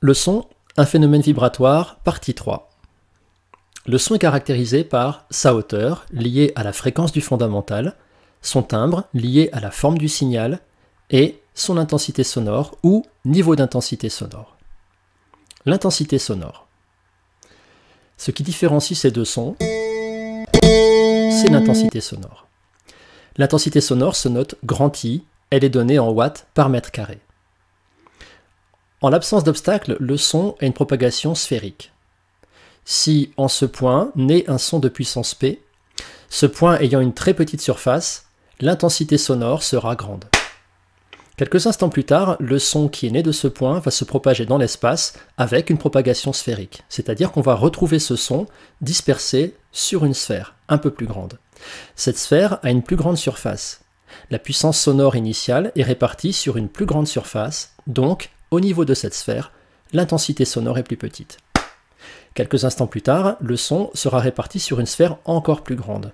Le son, un phénomène vibratoire, partie 3. Le son est caractérisé par sa hauteur, liée à la fréquence du fondamental, son timbre, lié à la forme du signal, et son intensité sonore ou niveau d'intensité sonore. L'intensité sonore. Ce qui différencie ces deux sons, c'est l'intensité sonore. L'intensité sonore se note grand I, elle est donnée en watts par mètre carré. En l'absence d'obstacle, le son a une propagation sphérique. Si, en ce point, naît un son de puissance P, ce point ayant une très petite surface, l'intensité sonore sera grande. Quelques instants plus tard, le son qui est né de ce point va se propager dans l'espace avec une propagation sphérique, c'est-à-dire qu'on va retrouver ce son dispersé sur une sphère un peu plus grande. Cette sphère a une plus grande surface. La puissance sonore initiale est répartie sur une plus grande surface, donc au niveau de cette sphère, l'intensité sonore est plus petite. Quelques instants plus tard, le son sera réparti sur une sphère encore plus grande.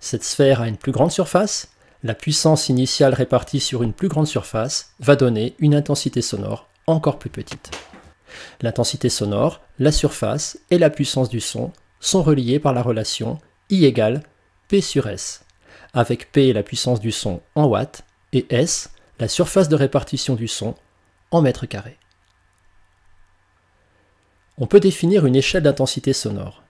Cette sphère a une plus grande surface, la puissance initiale répartie sur une plus grande surface va donner une intensité sonore encore plus petite. L'intensité sonore, la surface et la puissance du son sont reliés par la relation I égale P sur S, avec P la puissance du son en watts et S la surface de répartition du son mètres carrés. On peut définir une échelle d'intensité sonore.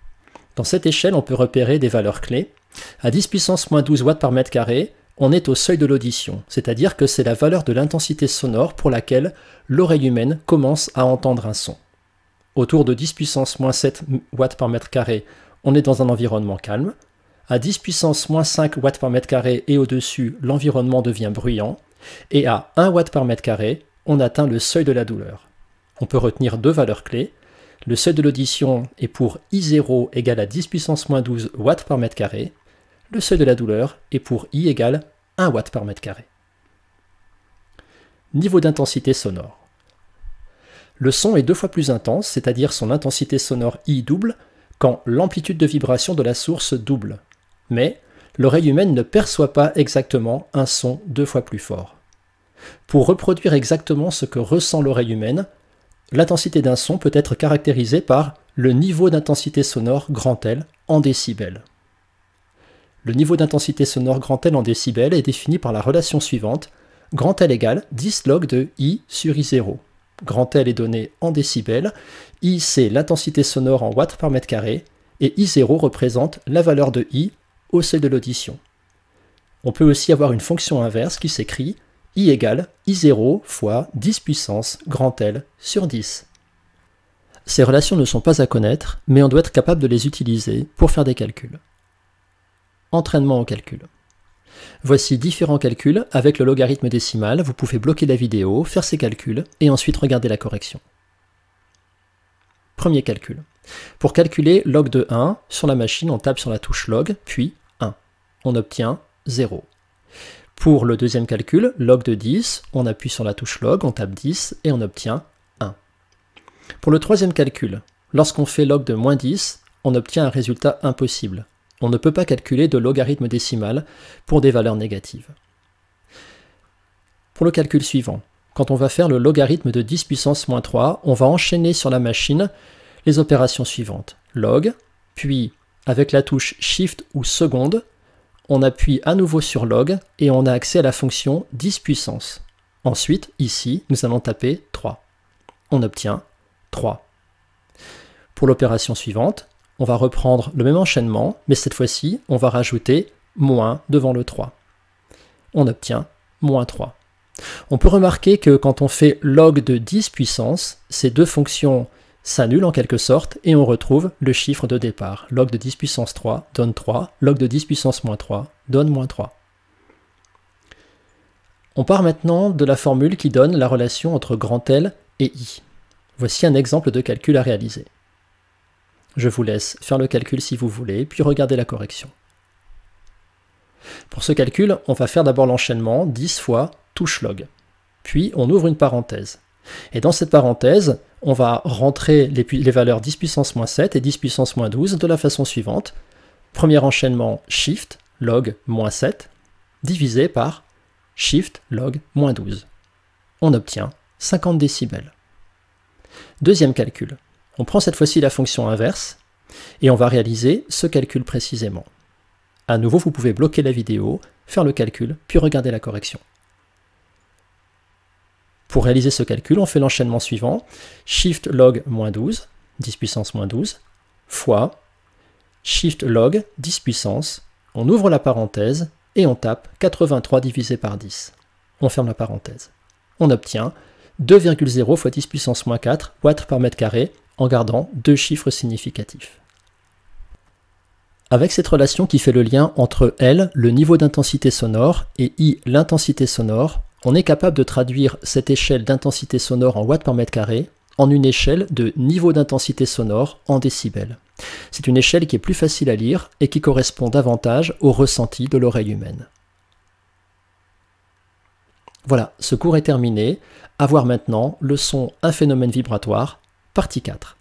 Dans cette échelle, on peut repérer des valeurs clés. À 10 puissance moins 12 watts par mètre carré, on est au seuil de l'audition, c'est-à-dire que c'est la valeur de l'intensité sonore pour laquelle l'oreille humaine commence à entendre un son. Autour de 10 puissance moins 7 watts par mètre carré, on est dans un environnement calme. À 10 puissance moins 5 watts par mètre carré et au-dessus, l'environnement devient bruyant. Et à 1 watt par mètre carré, on atteint le seuil de la douleur. On peut retenir deux valeurs clés. Le seuil de l'audition est pour I0 égale à 10 puissance moins 12 watts par mètre carré. Le seuil de la douleur est pour I égale 1 watt par mètre carré. Niveau d'intensité sonore. Le son est deux fois plus intense, c'est-à-dire son intensité sonore I double, quand l'amplitude de vibration de la source double. Mais l'oreille humaine ne perçoit pas exactement un son deux fois plus fort. Pour reproduire exactement ce que ressent l'oreille humaine, l'intensité d'un son peut être caractérisée par le niveau d'intensité sonore grand L en décibels. Le niveau d'intensité sonore grand L en décibels est défini par la relation suivante grand L égale 10 log de I sur I0. Grand L est donné en décibels, I c'est l'intensité sonore en watts par mètre carré, et I0 représente la valeur de I au seuil de l'audition. On peut aussi avoir une fonction inverse qui s'écrit i égale i0 fois 10 puissance grand L sur 10. Ces relations ne sont pas à connaître, mais on doit être capable de les utiliser pour faire des calculs. Entraînement au calcul. Voici différents calculs avec le logarithme décimal, vous pouvez bloquer la vidéo, faire ces calculs et ensuite regarder la correction. Premier calcul. Pour calculer log de 1, sur la machine on tape sur la touche log, puis 1. On obtient 0. Pour le deuxième calcul, log de 10, on appuie sur la touche log, on tape 10 et on obtient 1. Pour le troisième calcul, lorsqu'on fait log de moins 10, on obtient un résultat impossible. On ne peut pas calculer de logarithme décimal pour des valeurs négatives. Pour le calcul suivant, quand on va faire le logarithme de 10 puissance moins 3, on va enchaîner sur la machine les opérations suivantes. Log, puis avec la touche Shift ou seconde, on appuie à nouveau sur log et on a accès à la fonction 10 puissance. Ensuite, ici, nous allons taper 3. On obtient 3. Pour l'opération suivante, on va reprendre le même enchaînement, mais cette fois-ci, on va rajouter moins devant le 3. On obtient moins 3. On peut remarquer que quand on fait log de 10 puissance, ces deux fonctions s'annule en quelque sorte et on retrouve le chiffre de départ. Log de 10 puissance 3 donne 3, log de 10 puissance moins 3 donne moins 3. On part maintenant de la formule qui donne la relation entre grand L et I. Voici un exemple de calcul à réaliser. Je vous laisse faire le calcul si vous voulez, puis regardez la correction. Pour ce calcul, on va faire d'abord l'enchaînement 10 fois touche log. Puis on ouvre une parenthèse. Et dans cette parenthèse, on va rentrer les, valeurs 10 puissance moins 7 et 10 puissance moins 12 de la façon suivante. Premier enchaînement, shift, log, moins 7, divisé par shift, log, moins 12. On obtient 50 décibels. Deuxième calcul. On prend cette fois-ci la fonction inverse et on va réaliser ce calcul précisément. À nouveau, vous pouvez bloquer la vidéo, faire le calcul, puis regarder la correction. Pour réaliser ce calcul, on fait l'enchaînement suivant. Shift log moins 12, 10 puissance moins 12, fois Shift log 10 puissance, on ouvre la parenthèse et on tape 83 divisé par 10. On ferme la parenthèse. On obtient 2,0 fois 10 puissance moins 4 watts par mètre carré en gardant deux chiffres significatifs. Avec cette relation qui fait le lien entre L, le niveau d'intensité sonore, et I, l'intensité sonore, on est capable de traduire cette échelle d'intensité sonore en watts par mètre carré en une échelle de niveau d'intensité sonore en décibels. C'est une échelle qui est plus facile à lire et qui correspond davantage au ressenti de l'oreille humaine. Voilà, ce cours est terminé. A voir maintenant le son un phénomène vibratoire, partie 4.